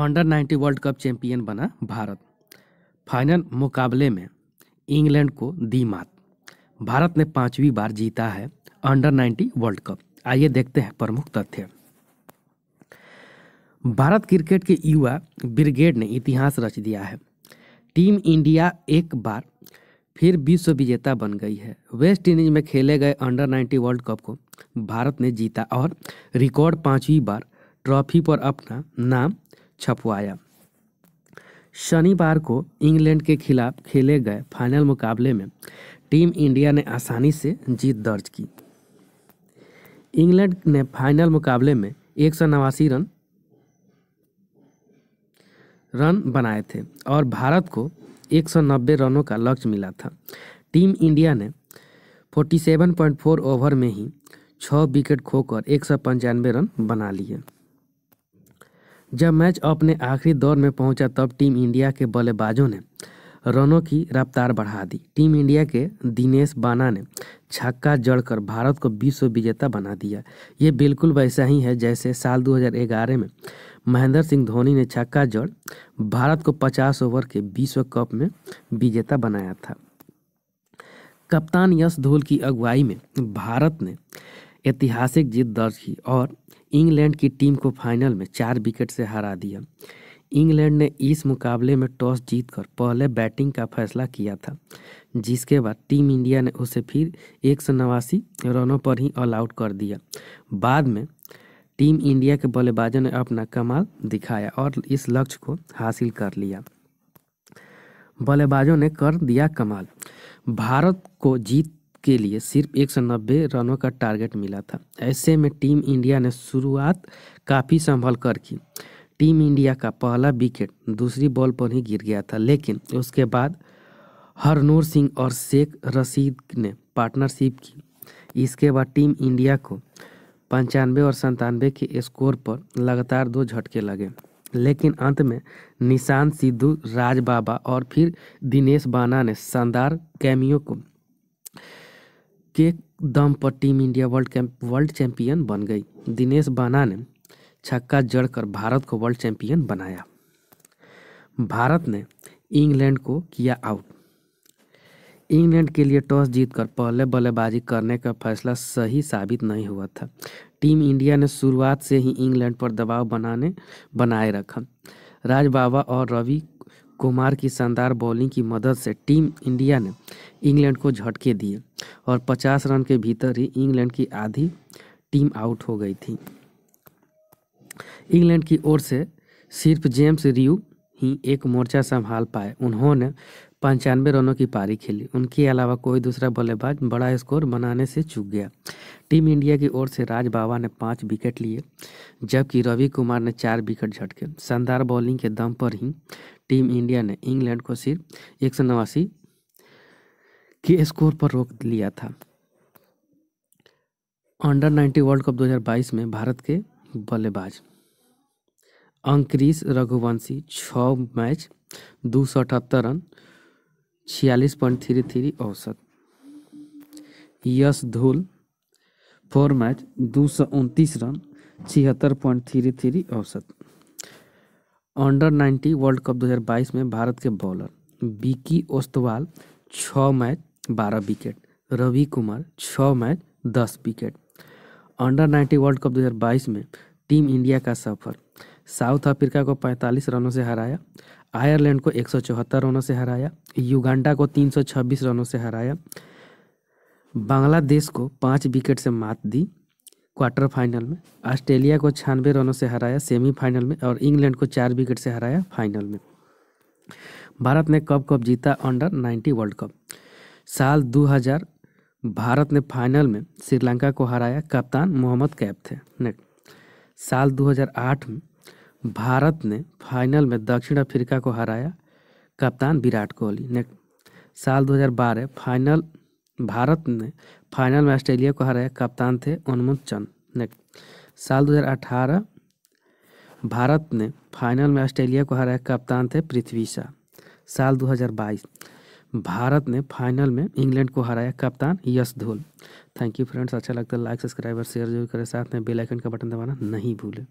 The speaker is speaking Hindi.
अंडर 90 वर्ल्ड कप चैंपियन बना भारत फाइनल मुकाबले में इंग्लैंड को दी मात भारत ने पांचवी बार जीता है अंडर 90 वर्ल्ड कप आइए देखते हैं प्रमुख तथ्य भारत क्रिकेट के युवा ब्रिगेड ने इतिहास रच दिया है टीम इंडिया एक बार फिर विश्व विजेता बन गई है वेस्ट इंडीज में खेले गए अंडर 90 वर्ल्ड कप को भारत ने जीता और रिकॉर्ड पांचवी बार ट्रॉफी पर अपना नाम छपवाया शनिवार को इंग्लैंड के खिलाफ खेले गए फाइनल मुकाबले में टीम इंडिया ने आसानी से जीत दर्ज की इंग्लैंड ने फाइनल मुकाबले में एक सौ नवासी रन रन बनाए थे और भारत को 190 रनों का लक्ष्य मिला था टीम इंडिया ने 47.4 ओवर में ही छः विकेट खोकर एक रन बना लिए जब मैच अपने आखिरी दौर में पहुंचा तब टीम इंडिया के बल्लेबाजों ने रनों की रफ्तार बढ़ा दी टीम इंडिया के दिनेश बाना ने छक्का जड़कर भारत को विश्व विजेता बना दिया ये बिल्कुल वैसा ही है जैसे साल 2011 में महेंद्र सिंह धोनी ने छक्का जड़ भारत को 50 ओवर के विश्व कप में विजेता बनाया था कप्तान यश धोल की अगुवाई में भारत ने ऐतिहासिक जीत दर्ज की और इंग्लैंड की टीम को फाइनल में चार विकेट से हरा दिया इंग्लैंड ने इस मुकाबले में टॉस जीतकर पहले बैटिंग का फैसला किया था जिसके बाद टीम इंडिया ने उसे फिर एक रनों पर ही ऑल आउट कर दिया बाद में टीम इंडिया के बल्लेबाजों ने अपना कमाल दिखाया और इस लक्ष्य को हासिल कर लिया बल्लेबाजों ने कर दिया कमाल भारत को जीत के लिए सिर्फ एक रनों का टारगेट मिला था ऐसे में टीम इंडिया ने शुरुआत काफ़ी संभल कर की टीम इंडिया का पहला विकेट दूसरी बॉल पर ही गिर गया था लेकिन उसके बाद हरनूर सिंह और शेख रशीद ने पार्टनरशिप की इसके बाद टीम इंडिया को पंचानवे और संतानवे के स्कोर पर लगातार दो झटके लगे लेकिन अंत में निशान सिद्धू राज बाबा और फिर दिनेश बाना ने शानदार कैमियो को के दम पर team India world camp world champion बन गई दिनेश बाना ने छक्का जड़कर भारत को वर्ल्ड चैंपियन बनाया भारत ने इंग्लैंड को किया आउट इंग्लैंड के लिए टॉस जीतकर पहले बल्लेबाजी करने का फैसला सही साबित नहीं हुआ था टीम इंडिया ने शुरुआत से ही इंग्लैंड पर दबाव बनाने बनाए रखा राजबाबा और रवि कुमार की शानदार बॉलिंग की मदद से टीम इंडिया ने इंग्लैंड को झटके दिए और 50 रन के भीतर ही इंग्लैंड की आधी टीम आउट हो गई थी इंग्लैंड की ओर से सिर्फ जेम्स रियू ही एक मोर्चा संभाल पाए उन्होंने पंचानवे रनों की पारी खेली उनके अलावा कोई दूसरा बल्लेबाज बड़ा स्कोर बनाने से चूक गया टीम इंडिया की ओर से राज बाबा ने पाँच विकेट लिए जबकि रवि कुमार ने चार विकेट झटके शानदार बॉलिंग के दम पर ही टीम इंडिया ने इंग्लैंड को सिर्फ एक सौ नवासी के स्कोर पर रोक लिया था अंडर 90 वर्ल्ड कप 2022 में भारत के बल्लेबाज अंक्रिस रघुवंशी छः मैच दो सौ अठहत्तर रन छियालीस पॉइंट थ्री थ्री औसत यश धूल फोर मैच दो सौ उनतीस रन छिहत्तर पॉइंट थ्री थ्री औसत अंडर 90 वर्ल्ड कप 2022 में भारत के बॉलर बिकी ओस्तवाल छः मैच बारह विकेट रवि कुमार छः मैच दस विकेट अंडर 90 वर्ल्ड कप 2022 में टीम इंडिया का सफर साउथ अफ्रीका को 45 रनों से हराया आयरलैंड को 174 रनों से हराया युगांडा को 326 रनों से हराया बांग्लादेश को पाँच विकेट से मात दी क्वार्टर फाइनल में ऑस्ट्रेलिया को छियानवे रनों से हराया सेमीफाइनल में और इंग्लैंड को चार विकेट से हराया फाइनल में भारत ने कब कब जीता अंडर 90 वर्ल्ड कप साल 2000 भारत ने फाइनल में श्रीलंका को हराया कप्तान मोहम्मद कैफ थे नेक्स्ट साल 2008 में भारत ने फाइनल में दक्षिण अफ्रीका को हराया कप्तान विराट कोहली नेक्स्ट साल 2012 फाइनल भारत ने फाइनल में ऑस्ट्रेलिया को हराया कप्तान थे अनुमत चंद साल 2018 भारत ने फाइनल में ऑस्ट्रेलिया को हराया कप्तान थे पृथ्वी शाह साल 2022 भारत ने फाइनल में इंग्लैंड को हराया कप्तान यश धोल थैंक यू फ्रेंड्स अच्छा लगता है लाइक सब्सक्राइब और शेयर जरूर करें साथ में बेल आइकन का बटन दबाना नहीं भूलें